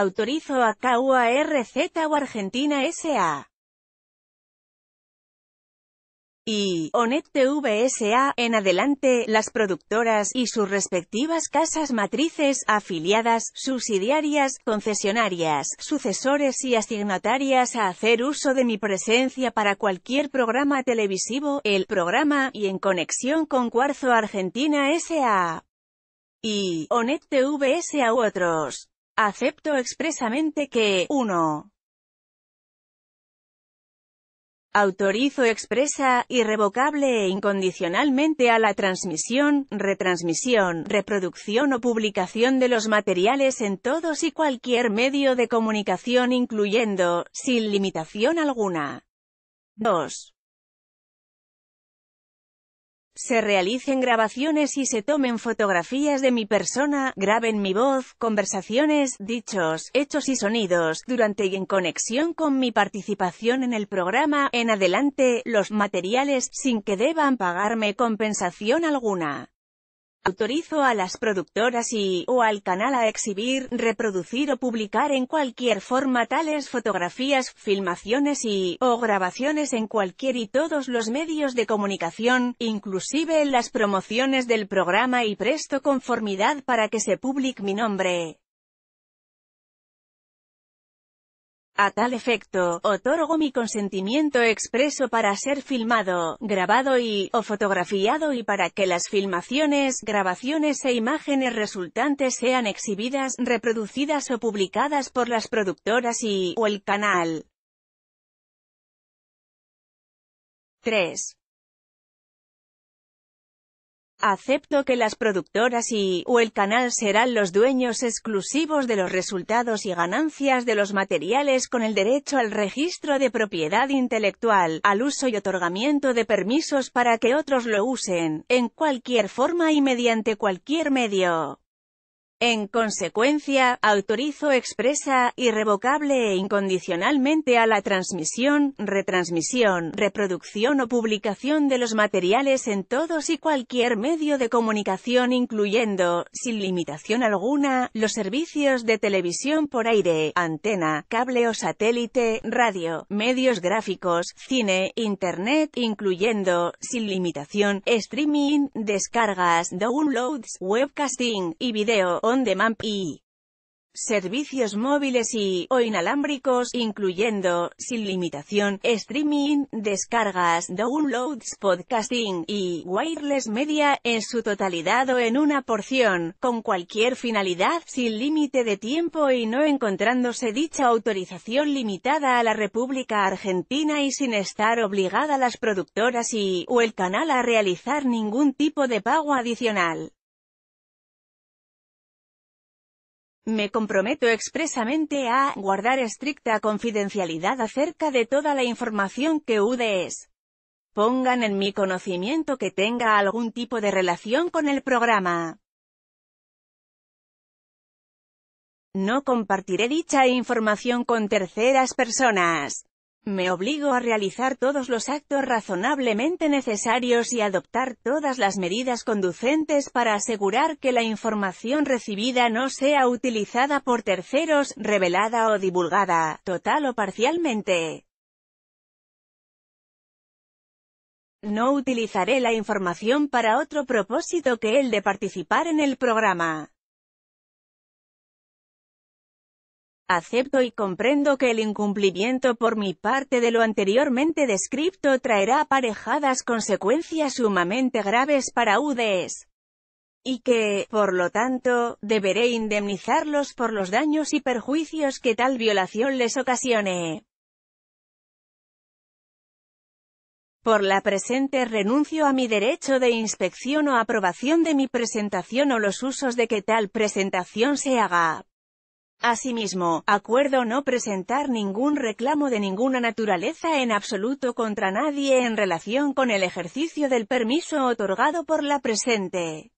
Autorizo a K.U.A.R.Z. o Argentina S.A. y Onet TV S.A. en adelante, las productoras y sus respectivas casas matrices, afiliadas, subsidiarias, concesionarias, sucesores y asignatarias a hacer uso de mi presencia para cualquier programa televisivo, el programa, y en conexión con Cuarzo Argentina S.A. y Onet TV S.A. u otros. Acepto expresamente que 1. Autorizo expresa, irrevocable e incondicionalmente a la transmisión, retransmisión, reproducción o publicación de los materiales en todos y cualquier medio de comunicación incluyendo, sin limitación alguna. 2 se realicen grabaciones y se tomen fotografías de mi persona, graben mi voz, conversaciones, dichos, hechos y sonidos, durante y en conexión con mi participación en el programa, en adelante, los materiales, sin que deban pagarme compensación alguna. Autorizo a las productoras y, o al canal a exhibir, reproducir o publicar en cualquier forma tales fotografías, filmaciones y, o grabaciones en cualquier y todos los medios de comunicación, inclusive en las promociones del programa y presto conformidad para que se publique mi nombre. A tal efecto, otorgo mi consentimiento expreso para ser filmado, grabado y, o fotografiado y para que las filmaciones, grabaciones e imágenes resultantes sean exhibidas, reproducidas o publicadas por las productoras y, o el canal. 3. Acepto que las productoras y, o el canal serán los dueños exclusivos de los resultados y ganancias de los materiales con el derecho al registro de propiedad intelectual, al uso y otorgamiento de permisos para que otros lo usen, en cualquier forma y mediante cualquier medio. En consecuencia, autorizo expresa, irrevocable e incondicionalmente a la transmisión, retransmisión, reproducción o publicación de los materiales en todos y cualquier medio de comunicación incluyendo, sin limitación alguna, los servicios de televisión por aire, antena, cable o satélite, radio, medios gráficos, cine, internet, incluyendo, sin limitación, streaming, descargas, downloads, webcasting, y video, de demand y servicios móviles y o inalámbricos, incluyendo, sin limitación, streaming, descargas, downloads, podcasting y wireless media, en su totalidad o en una porción, con cualquier finalidad, sin límite de tiempo y no encontrándose dicha autorización limitada a la República Argentina y sin estar obligada las productoras y o el canal a realizar ningún tipo de pago adicional. Me comprometo expresamente a guardar estricta confidencialidad acerca de toda la información que UDES pongan en mi conocimiento que tenga algún tipo de relación con el programa. No compartiré dicha información con terceras personas. Me obligo a realizar todos los actos razonablemente necesarios y adoptar todas las medidas conducentes para asegurar que la información recibida no sea utilizada por terceros, revelada o divulgada, total o parcialmente. No utilizaré la información para otro propósito que el de participar en el programa. Acepto y comprendo que el incumplimiento por mi parte de lo anteriormente descrito traerá aparejadas consecuencias sumamente graves para UDES y que, por lo tanto, deberé indemnizarlos por los daños y perjuicios que tal violación les ocasione. Por la presente renuncio a mi derecho de inspección o aprobación de mi presentación o los usos de que tal presentación se haga. Asimismo, acuerdo no presentar ningún reclamo de ninguna naturaleza en absoluto contra nadie en relación con el ejercicio del permiso otorgado por la presente